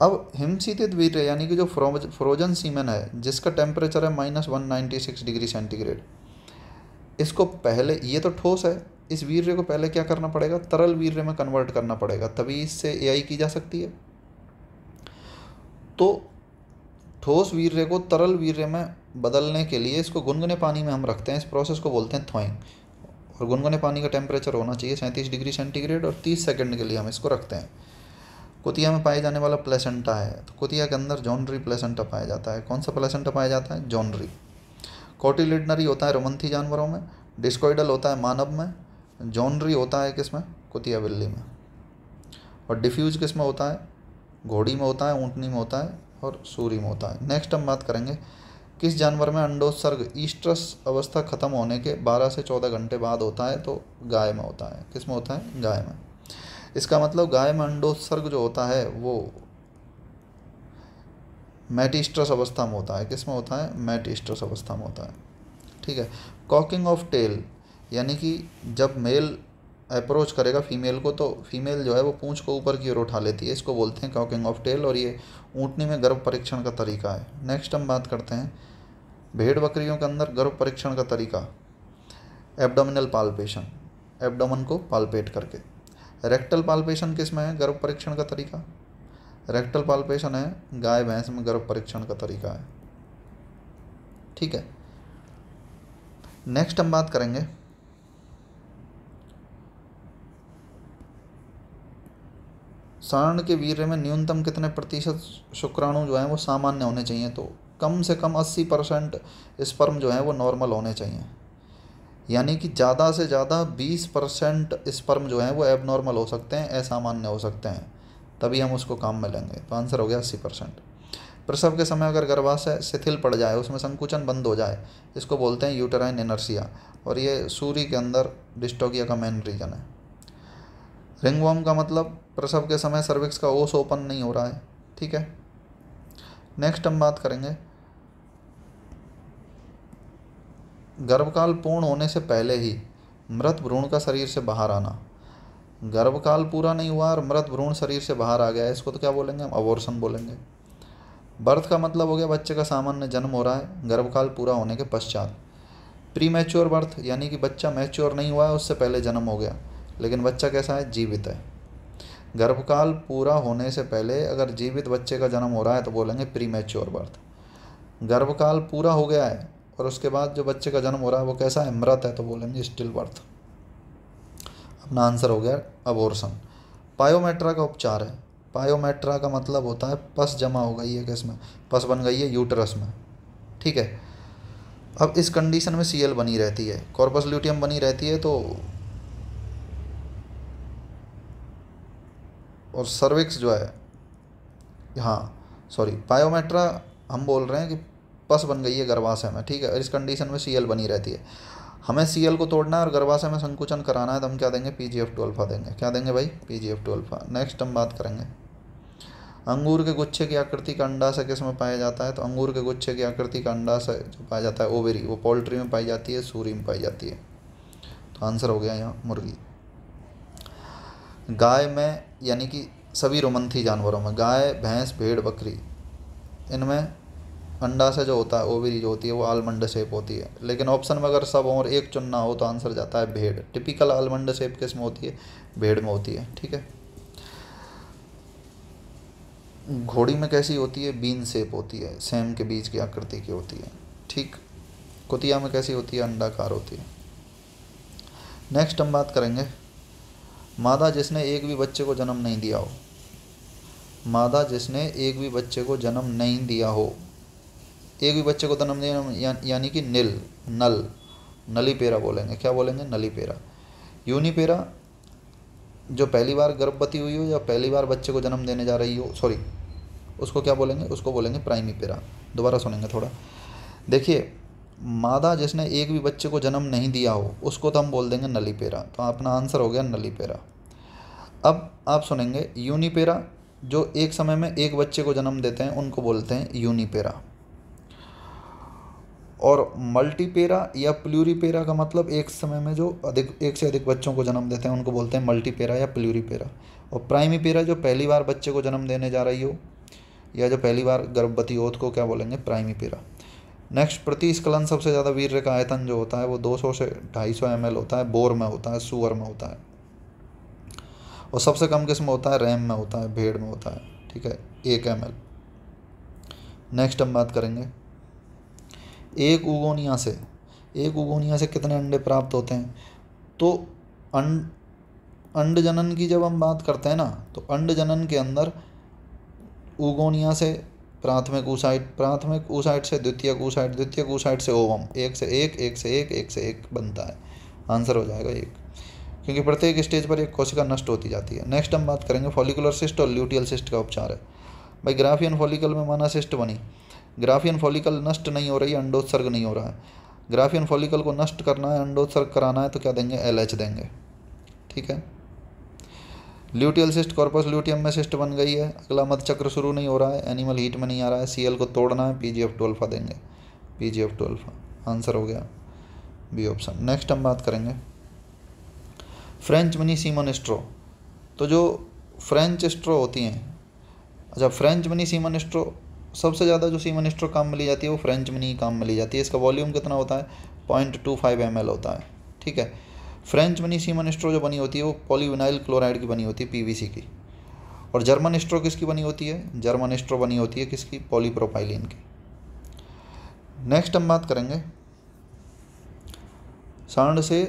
अब हिमशीतित वीर यानी कि जो फ्रोजन सीमन है जिसका टेम्परेचर है minus one ninety six degree centigrade इसको पहले ये तो ठोस है इस वीर्य को पहले क्या करना पड़ेगा तरल वीर्य में कन्वर्ट करना पड़ेगा तभी इससे ए की जा सकती है तो ठोस वीर्य को तरल वीर्य में बदलने के लिए इसको गुनगुने पानी में हम रखते हैं इस प्रोसेस को बोलते हैं थोइंग और गुनगुने पानी का टेम्परेचर होना चाहिए सैंतीस डिग्री सेंटीग्रेड और तीस सेकेंड के लिए हम इसको रखते हैं कुतिया में पाया जाने वाला प्लेसेंटा है तो कुतिया के अंदर जॉनरी प्लेसेंटा पाया जाता है कौन सा प्लेसेंटा पाया जाता है जॉनरी कॉटिलिडनरी होता है रोमंथी जानवरों में डिस्कोइडल होता है मानव में जॉनरी होता है किस में कुतिया बिल्ली में और डिफ्यूज किस में होता है घोड़ी में होता है ऊँटनी में होता है और सूरी में होता है नेक्स्ट हम बात करेंगे किस जानवर में अंडोत्सर्ग ईस्ट्रस अवस्था ख़त्म होने के 12 से 14 घंटे बाद होता है तो गाय में होता है किस में होता है गाय में इसका मतलब गाय में अंडोत्सर्ग जो होता है वो मैटिस्ट्रस अवस्था में होता है किस में होता है मैटिस्ट्रस अवस्था में होता है ठीक है कॉकिंग ऑफ टेल यानी कि जब मेल अप्रोच करेगा फीमेल को तो फीमेल जो है वो पूंछ को ऊपर की ओर उठा लेती है इसको बोलते हैं कॉकिंग ऑफ टेल और ये ऊँटनी में गर्भ परीक्षण का तरीका है नेक्स्ट हम बात करते हैं भेड़ बकरियों के अंदर गर्भ परीक्षण का तरीका एब्डोमिनल पालपेशन एब्डोमन को पालपेट करके रेक्टल पालपेशन किस में है गर्भ परीक्षण का तरीका रेक्टल पाल्पेशन है गाय भैंस में गर्भ परीक्षण का तरीका है ठीक है नेक्स्ट हम बात करेंगे सारण के वीर्य में न्यूनतम कितने प्रतिशत शुक्राणु जो हैं वो सामान्य होने चाहिए तो कम से कम 80 परसेंट स्पर्म जो है वो नॉर्मल होने चाहिए यानी कि ज़्यादा से ज़्यादा 20 परसेंट स्पर्म जो है वो एबनॉर्मल हो सकते हैं असामान्य हो सकते हैं तभी हम उसको काम में लेंगे तो आंसर हो गया अस्सी परसेंट प्रसव के समय अगर गर्भाशय शिथिल पड़ जाए उसमें संकुचन बंद हो जाए इसको बोलते हैं यूटराइन एनर्सिया और ये सूर्य के अंदर डिस्टोगिया का मेन रीजन है रिंगवॉम का मतलब प्रसव के समय सर्विक्स का ओस ओपन नहीं हो रहा है ठीक है नेक्स्ट हम बात करेंगे गर्भकाल पूर्ण होने से पहले ही मृत भ्रूण का शरीर से बाहर आना गर्भकाल पूरा नहीं हुआ और मृत भ्रूण शरीर से बाहर आ गया इसको तो क्या बोलेंगे हम अबोर्सन बोलेंगे बर्थ का मतलब हो गया बच्चे का सामान्य जन्म हो रहा है गर्भकाल पूरा होने के पश्चात प्री मैच्योर बर्थ यानी कि बच्चा मैच्योर नहीं हुआ है उससे पहले जन्म हो गया लेकिन बच्चा कैसा है जीवित है गर्भकाल पूरा होने से पहले अगर जीवित बच्चे का जन्म हो रहा है तो बोलेंगे प्री मैच्योर बर्थ गर्भकाल पूरा हो गया है और उसके बाद जो बच्चे का जन्म हो रहा है वो कैसा है मृत है तो बोलेंगे स्टिल बर्थ अपना आंसर हो गया अबोर्सन पायोमेट्रा का उपचार है पायोमेट्रा का मतलब होता है पस जमा हो गई है किसमें पस बन गई है यूटरस में ठीक है अब इस कंडीशन में सीएल बनी रहती है कॉर्पस ल्यूटियम बनी रहती है तो और सर्विक्स जो है हाँ सॉरी पायोमेट्रा हम बोल रहे हैं कि पस बन गई है गर्भाशय में ठीक है इस कंडीशन में सीएल बनी रहती है हमें सी को तोड़ना है और गर्भाशय में संकुचन कराना है तो हम क्या देंगे P G F two alpha देंगे क्या देंगे भाई P G F two alpha next हम बात करेंगे अंगूर के गुच्छे की आकृति का से किस में पाया जाता है तो अंगूर के गुच्छे की आकृति का से जो पाया जाता है ओवेरी वो पोल्ट्री में पाई जाती है सूरी में पाई जाती है तो आंसर हो गया यहाँ मुर्गी गाय में यानी कि सभी रोमंथी जानवरों में गाय भैंस भेड़ बकरी इनमें अंडा से जो होता है ओवरी जो होती है वो आलमंड शेप होती है लेकिन ऑप्शन में अगर सब और एक चुनना हो तो आंसर जाता है भेड़ टिपिकल आलमंड शेप किस में होती है भेड़ में होती है ठीक है घोड़ी में कैसी होती है बीन शेप होती है सेम के बीज की आकृति की होती है ठीक कुतिया में कैसी होती है अंडाकार होती है नेक्स्ट हम बात करेंगे मादा जिसने एक भी बच्चे को जन्म नहीं दिया हो मादा जिसने एक भी बच्चे को जन्म नहीं दिया हो एक भी बच्चे को जन्म तो दिया या, यानी कि नील नल नली पेरा बोलेंगे क्या बोलेंगे नली पेरा यूनी पेरा जो पहली बार गर्भवती हुई हो या पहली बार बच्चे को जन्म देने जा रही हो सॉरी उसको क्या बोलेंगे उसको बोलेंगे प्राइमी पेरा दोबारा सुनेंगे थोड़ा देखिए मादा जिसने एक भी बच्चे को जन्म नहीं दिया हो उसको तो हम बोल देंगे नली पेरा तो अपना आंसर हो गया नली पेरा अब आप सुनेंगे यूनिपेरा जो एक समय में एक बच्चे को जन्म देते हैं उनको बोलते हैं यूनिपेरा और मल्टीपेरा या प्लूरीपेरा का मतलब एक समय में जो अधिक एक से अधिक बच्चों को जन्म देते हैं उनको बोलते हैं मल्टीपेरा या प्लूरीपेरा और प्राइमीपेरा जो पहली बार बच्चे को जन्म देने जा रही हो या जो पहली बार गर्भवती होत को क्या बोलेंगे प्राइमीपेरा नेक्स्ट प्रतिस्खलन सबसे ज़्यादा वीर का आयतन जो होता है वो 200 से 250 सौ होता है बोर में होता है सुअर में होता है और सबसे कम किस्म होता है रैम में होता है भेड़ में होता है ठीक है एक एम नेक्स्ट हम बात करेंगे एक उगोनिया से एक उगोनिया से कितने अंडे प्राप्त होते हैं तो अंड अंड जनन की जब हम बात करते हैं ना तो अंड जनन के अंदर उगोनिया से प्राथमिक ऊसाइट प्राथमिक ऊसाइट से द्वितीय ऊसाइट द्वितीय ऊसाइट से ओवम एक से एक एक से एक एक से एक बनता है आंसर हो जाएगा एक क्योंकि प्रत्येक स्टेज पर एक कोशिका नष्ट होती जाती है नेक्स्ट हम बात करेंगे फॉलिकुलर सिस्ट और ल्यूटियल सिस्ट का उपचार है भाई ग्राफियन फॉलिकल में माना सिस्ट बनी ग्राफियन फॉलिकल नष्ट नहीं हो रही है अंडोत्सर्ग नहीं हो रहा है ग्राफियन फॉलिकल को नष्ट करना है अंडोत्सर्ग कराना है तो क्या देंगे एल देंगे ठीक है ल्यूटियल सिस्ट कॉर्पस ल्यूटियम में सिस्ट बन गई है अगला मत चक्र शुरू नहीं हो रहा है एनिमल हीट में नहीं आ रहा है सी को तोड़ना है पी जी एफ देंगे P G F two alpha answer हो गया बी ऑप्शन नेक्स्ट हम बात करेंगे फ्रेंच मिनी सीमन स्ट्रो तो जो फ्रेंच स्ट्रो होती हैं अच्छा फ्रेंच मिनी सीमन स्ट्रो सबसे ज़्यादा जो सीमन स्ट्रो काम मिली जाती है वो फ्रेंच में नहीं काम मिली जाती है इसका वॉल्यूम कितना होता है point two five M L होता है ठीक है फ्रेंच मनी सीमन स्ट्रो जो बनी होती है वो पॉलीविनाइल क्लोराइड की बनी होती है पीवीसी की और जर्मन स्ट्रो किसकी बनी होती है जर्मन स्ट्रो बनी होती है किसकी पॉलीप्रोपाइलिन की नेक्स्ट हम बात करेंगे सांड से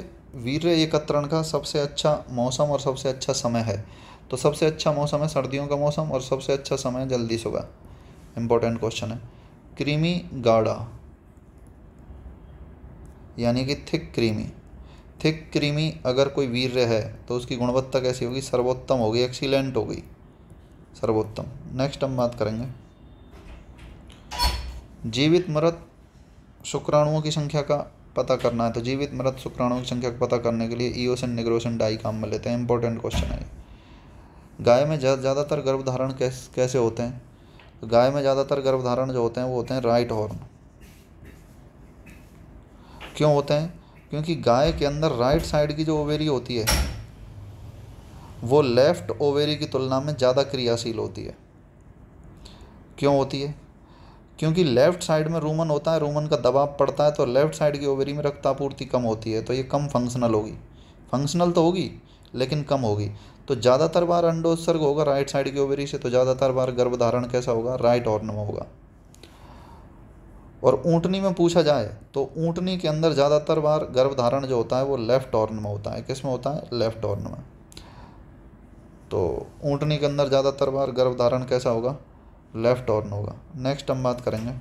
वीर्य एकत्रण का सबसे अच्छा मौसम और सबसे अच्छा समय है तो सबसे अच्छा मौसम है सर्दियों का मौसम और सबसे अच्छा समय जल्दी सुबह इम्पोर्टेंट क्वेश्चन है क्रीमी गाढ़ा यानी कि थिक क्रीमी थिक क्रीमी अगर कोई वीर्य है तो उसकी गुणवत्ता कैसी होगी सर्वोत्तम होगी एक्सीलेंट होगी सर्वोत्तम नेक्स्ट हम बात करेंगे जीवित मृत शुक्राणुओं की संख्या का पता करना है तो जीवित मृत शुक्राणुओं की संख्या का पता करने के लिए ईओसन निग्रोसन डाई काम में लेते हैं इंपॉर्टेंट क्वेश्चन है गाय में ज़्यादातर गर्भधारण कैसे कैसे होते हैं गाय में ज़्यादातर गर्भधारण जो होते हैं वो होते हैं राइट हॉर्न क्यों होते हैं क्योंकि गाय के अंदर राइट साइड की जो ओवेरी होती है वो लेफ्ट ओवेरी की तुलना में ज़्यादा क्रियाशील होती है क्यों होती है क्योंकि लेफ्ट साइड में रूमन होता है रूमन का दबाव पड़ता है तो लेफ्ट साइड की ओवेरी में रक्तापूर्ति कम होती है तो ये कम फंक्शनल होगी फंक्शनल तो होगी लेकिन कम होगी तो ज़्यादातर बार अंडोत्सर्ग होगा राइट साइड की ओवरी से तो ज़्यादातर बार गर्भधारण कैसा होगा राइट और में होगा और ऊँटनी में पूछा जाए तो ऊँटनी के अंदर ज़्यादातर बार गर्भधारण जो होता है वो लेफ्ट और में होता है किस में होता है लेफ्ट और में तो ऊँटनी के अंदर ज़्यादातर बार गर्भधारण कैसा होगा लेफ्ट और होगा नेक्स्ट हम बात करेंगे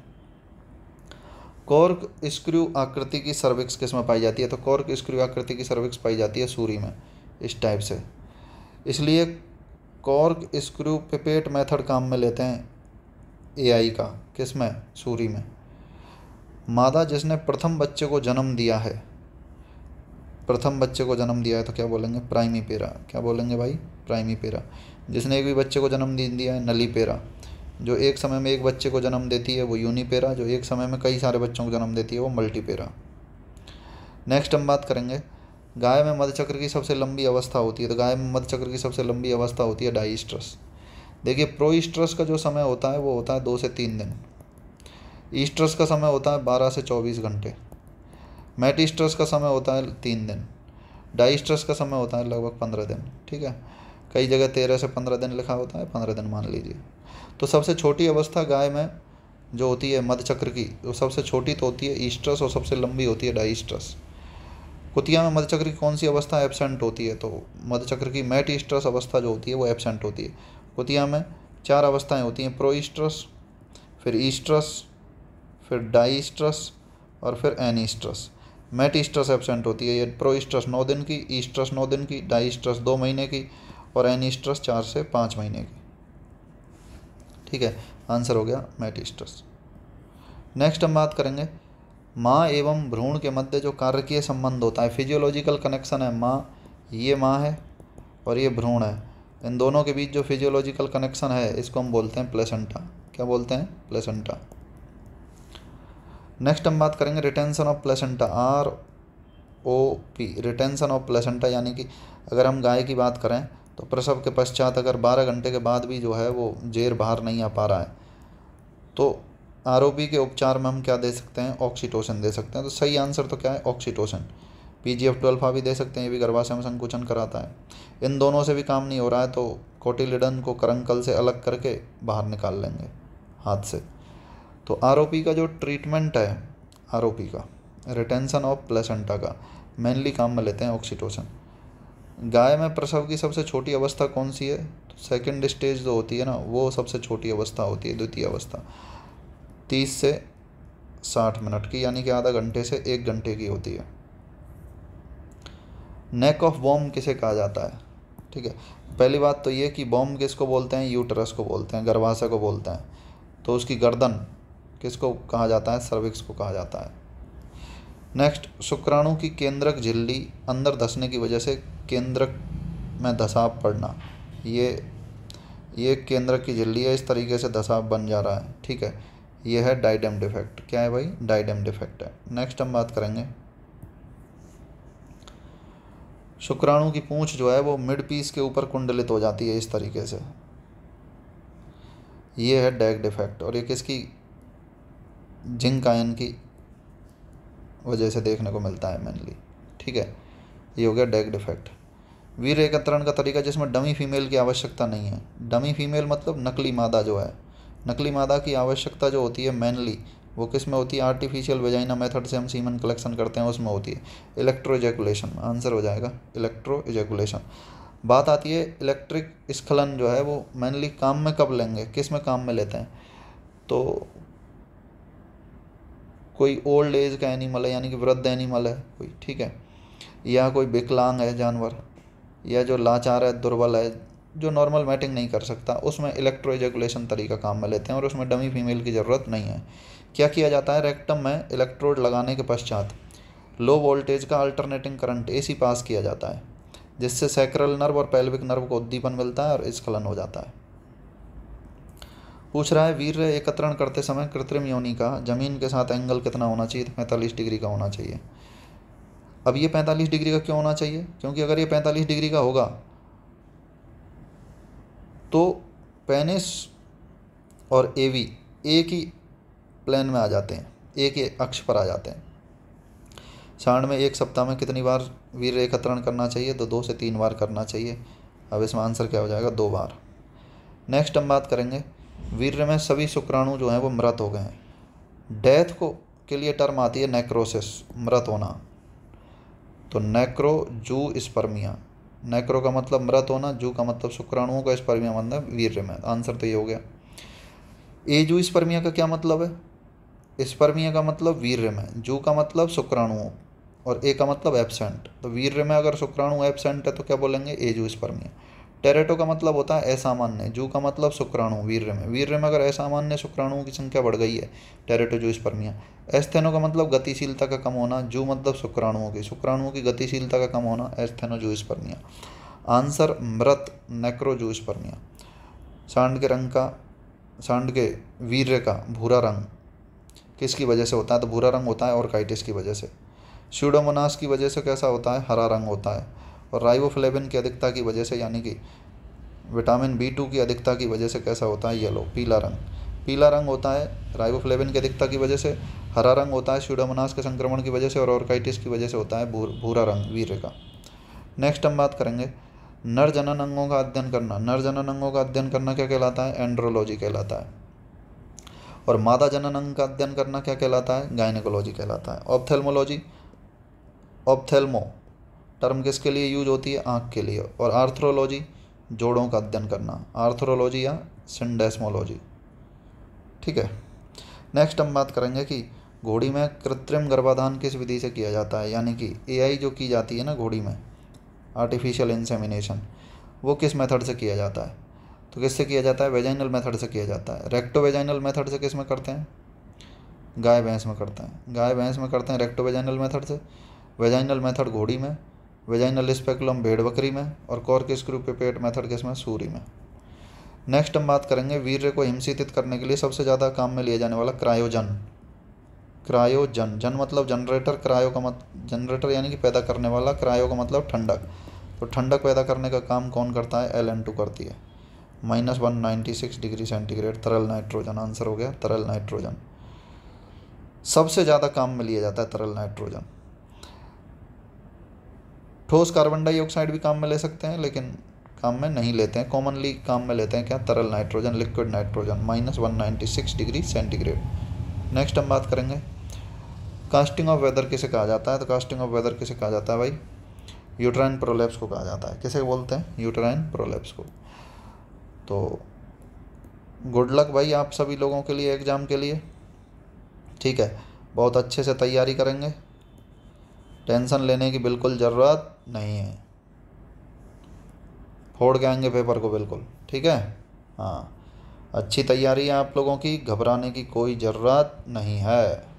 कॉर्क स्क्रू आकृति की सर्विक्स किस में पाई जाती है तो कॉर्क स्क्रू आकृति की सर्विक्स पाई जाती है सूरी में इस टाइप से इसलिए कॉर्क स्क्रू पिपेट मेथड काम में लेते हैं एआई का किस में सूरी में मादा जिसने प्रथम बच्चे को जन्म दिया है प्रथम बच्चे को जन्म दिया है तो क्या बोलेंगे प्राइमी पेरा क्या बोलेंगे भाई प्राइमी पेरा जिसने एक भी बच्चे को जन्म दिया है नली पेरा जो एक समय में एक बच्चे को जन्म देती है वो यूनिपेरा जो एक समय में कई सारे बच्चों को जन्म देती है वो मल्टीपेरा नेक्स्ट हम बात करेंगे गाय में मध्य चक्र की सबसे लंबी अवस्था होती है तो गाय में मध्य चक्र की सबसे लंबी अवस्था होती है डाइस्ट्रस देखिए प्रोइस्ट्रस का जो समय होता है वो होता है दो से तीन दिन ईस्ट्रस का समय होता है बारह से चौबीस घंटे मेटिस्ट्रस का समय होता है तीन दिन डाइस्ट्रस का समय होता है लगभग पंद्रह दिन ठीक है कई जगह तेरह से पंद्रह दिन लिखा होता है पंद्रह दिन मान लीजिए तो सबसे छोटी अवस्था गाय में जो होती है मध्य चक्र की वो सबसे छोटी तो होती है ईस्ट्रस और सबसे लंबी होती है डाइस्ट्रस कुतिया में मध्यचक्र की कौन सी अवस्था एबसेंट होती है तो मध्यचक्र की मैट ईस्ट्रस अवस्था जो होती है वो एबसेंट होती है कुतिया में चार अवस्थाएं होती हैं प्रो फिर ईस्ट्रस फिर डाईस्ट्रस और फिर एनीस्ट्रस मैट ईस्ट्रस एबसेंट होती है ये प्रो नौ दिन की ईस्ट्रस नौ दिन की डाईस्ट्रस दो महीने की और एनीस्ट्रस चार से पाँच महीने की ठीक है आंसर हो गया मैट स्ट्रस नेक्स्ट हम बात करेंगे माँ एवं भ्रूण के मध्य जो कार्यकीय संबंध होता है फिजियोलॉजिकल कनेक्शन है माँ ये माँ है और ये भ्रूण है इन दोनों के बीच जो फिजियोलॉजिकल कनेक्शन है इसको हम बोलते हैं प्लेसेंटा क्या बोलते हैं प्लेसेंटा नेक्स्ट हम बात करेंगे retention of placenta R O P retention of placenta यानी कि अगर हम गाय की बात करें तो प्रसव के पश्चात अगर 12 घंटे के बाद भी जो है वो जेर बाहर नहीं आ पा रहा है तो आर के उपचार में हम क्या दे सकते हैं ऑक्सीटोसन दे सकते हैं तो सही आंसर तो क्या है ऑक्सीटोसन पी जी एफ भी दे सकते हैं ये भी गर्भाशय में संकुचन कराता है इन दोनों से भी काम नहीं हो रहा है तो कोटिलिडन को करंकल से अलग करके बाहर निकाल लेंगे हाथ से तो आर का जो ट्रीटमेंट है आर का रिटेंशन ऑफ प्लेसेंटा का मेनली काम में लेते हैं ऑक्सीटोसन गाय में प्रसव की सबसे छोटी अवस्था कौन सी है तो सेकेंड स्टेज जो होती है ना वो सबसे छोटी अवस्था होती है द्वितीय अवस्था तीस से साठ मिनट की यानी कि आधा घंटे से एक घंटे की होती है नेक ऑफ बॉम किसे कहा जाता है ठीक है पहली बात तो ये कि बॉम किसको बोलते हैं यूटरस को बोलते हैं गर्भाशय को बोलते हैं तो उसकी गर्दन किसको कहा जाता है सर्विक्स को कहा जाता है नेक्स्ट शुक्राणु की केंद्रक झिल्ली अंदर धसने की वजह से केंद्रक में धसाव पड़ना ये ये केंद्रक की झिल्ली है इस तरीके से धसाव बन जा रहा है ठीक है ये है डाइडम डिफेक्ट क्या है भाई डाइडम डिफेक्ट है नेक्स्ट हम बात करेंगे शुक्राणु की पूंछ जो है वो मिड पीस के ऊपर कुंडलित हो जाती है इस तरीके से ये है डैग डिफेक्ट और ये किसकी जिंक आयन की वजह से देखने को मिलता है मेनली ठीक है ये हो गया डैग डिफेक्ट वीर एकत्रण का तरीका जिसमें डमी फीमेल की आवश्यकता नहीं है डमी फीमेल मतलब नकली मादा जो है नकली मादा की आवश्यकता जो होती है मैनली वो किस में होती है आर्टिफिशियल वेजाइना मेथड से हम सीमन कलेक्शन करते हैं उसमें होती है इलेक्ट्रो इजैकुलेशन आंसर हो जाएगा इलेक्ट्रो इजैकुलेशन बात आती है इलेक्ट्रिक स्खलन जो है वो मैनली काम में कब लेंगे किस में काम में लेते हैं तो कोई ओल्ड एज का एनिमल है यानी कि वृद्ध एनिमल है कोई ठीक है या कोई विकलांग है जानवर या जो लाचार है दुर्बल है जो नॉर्मल मैटिंग नहीं कर सकता उसमें इलेक्ट्रो एजकुलेशन तरीका काम में लेते हैं और उसमें डमी फीमेल की ज़रूरत नहीं है क्या किया जाता है रेक्टम में इलेक्ट्रोड लगाने के पश्चात लो वोल्टेज का अल्टरनेटिंग करंट एसी पास किया जाता है जिससे सैक्रल नर्व और पैल्विक नर्व को उद्दीपन मिलता है और स्खलन हो जाता है पूछ रहा है वीर एकत्रण करते समय कृत्रिम योनि का जमीन के साथ एंगल कितना होना चाहिए पैंतालीस डिग्री का होना चाहिए अब ये पैंतालीस डिग्री का क्यों होना चाहिए क्योंकि अगर ये पैंतालीस डिग्री का होगा तो पेनिस और एवी एक ही प्लान में आ जाते हैं एक ही अक्ष पर आ जाते हैं साढ़ में एक सप्ताह में कितनी बार वीर रेखातरण करना चाहिए तो दो से तीन बार करना चाहिए अब इसमें आंसर क्या हो जाएगा दो बार नेक्स्ट हम बात करेंगे वीर में सभी शुक्राणु जो हैं वो मृत हो गए हैं डेथ को के लिए टर्म आती है नेक्रोसिस मृत होना तो नेक्रो जू स्पर्मिया नैक्रो का मतलब मृत होना जू का मतलब शुक्राणुओं का स्पर्मिया मतलब वीर्य में आंसर तो ये हो गया एजू स्पर्मिया का क्या मतलब है स्पर्मिया का मतलब वीर्य में जू का मतलब शुक्राणुओं और ए का मतलब एबसेंट तो वीर्य में अगर शुक्राणु एबसेंट है तो क्या बोलेंगे एजू स्पर्मिया टेरेटो का मतलब होता है असामान्य जू का मतलब शुक्राणु वीर्य में वीर्य में अगर असामान्य शुक्राणुओं की संख्या बढ़ गई है टेरेटो जू स्पर्मिया एस्थेनो का मतलब गतिशीलता का कम होना जू मतलब शुक्राणुओं की शुक्राणुओं की गतिशीलता का कम होना एस्थेनो जू स्पर्मिया आंसर मृत नेक्रो जू स्पर्मिया सांड के रंग का सांड के वीर्य का भूरा रंग किसकी वजह से होता है तो भूरा रंग होता है और काइटिस की वजह से स्यूडोमोनास की वजह से कैसा होता है हरा रंग होता है और राइबोफ्लेविन की अधिकता की वजह से यानी कि विटामिन बी टू की अधिकता की वजह से कैसा होता है येलो पीला रंग पीला रंग होता है राइवोफ्लेबिन की अधिकता की वजह से हरा रंग होता है शूडोमनास के संक्रमण की वजह से और ऑर्काइटिस की वजह से होता है भूर, भूरा रंग वीर का नेक्स्ट हम बात करेंगे नर जनन अंगों का अध्ययन करना नर जनन अंगों का अध्ययन करना क्या कहलाता है एंड्रोलॉजी कहलाता है और मादा जनन अंग का अध्ययन करना क्या कहलाता है गायनेकोलॉजी कहलाता है ऑप्थेलमोलॉजी ऑप्थेलमो टर्म किसके लिए यूज होती है आँख के लिए और आर्थ्रोलॉजी जोड़ों का अध्ययन करना आर्थ्रोलॉजी या सिंडेस्मोलॉजी ठीक है नेक्स्ट हम बात करेंगे कि घोड़ी में कृत्रिम गर्भाधान किस विधि से किया जाता है यानी कि एआई जो की जाती है ना घोड़ी में आर्टिफिशियल इंसेमिनेशन वो किस मेथड से किया जाता है तो किससे किया जाता है वेजाइनल मेथड से किया जाता है रेक्टोवेजाइनल मेथड से किस में करते हैं गाय भैंस में करते हैं गाय भैंस में करते हैं रेक्टोवेजाइनल मेथड से वेजाइनल मेथड घोड़ी में वेजाइनल स्पेकुलम भेड़ बकरी में और कौर के स्क्रू पे पेट मेथड किस में सूरी में नेक्स्ट हम बात करेंगे वीर्य को हिमशीतित करने के लिए सबसे ज़्यादा काम में लिया जाने वाला क्रायोजन क्रायोजन जन मतलब जनरेटर क्रायो का मत जनरेटर यानी कि पैदा करने वाला क्रायो का मतलब ठंडक तो ठंडक पैदा करने का काम कौन करता है एल एन टू करती है minus one ninety six degree centigrade तरल नाइट्रोजन आंसर हो गया तरल नाइट्रोजन सबसे ज़्यादा काम में लिया जाता है तरल नाइट्रोजन ठोस कार्बन डाइऑक्साइड भी काम में ले सकते हैं लेकिन काम में नहीं लेते हैं कॉमनली काम में लेते हैं क्या तरल nitrogen liquid nitrogen minus one ninety six degree centigrade next हम बात करेंगे कास्टिंग ऑफ वेदर किसे कहा जाता है तो कास्टिंग ऑफ वेदर किसे कहा जाता है भाई यूट्राइन प्रोलेप्स को कहा जाता है किसे बोलते हैं यूट्राइन प्रोलेप्स को तो गुड लक भाई आप सभी लोगों के लिए एग्ज़ाम के लिए ठीक है बहुत अच्छे से तैयारी करेंगे टेंशन लेने की बिल्कुल ज़रूरत नहीं है फोड़ के आएंगे पेपर को बिल्कुल ठीक है हाँ अच्छी तैयारी है आप लोगों की घबराने की कोई ज़रूरत नहीं है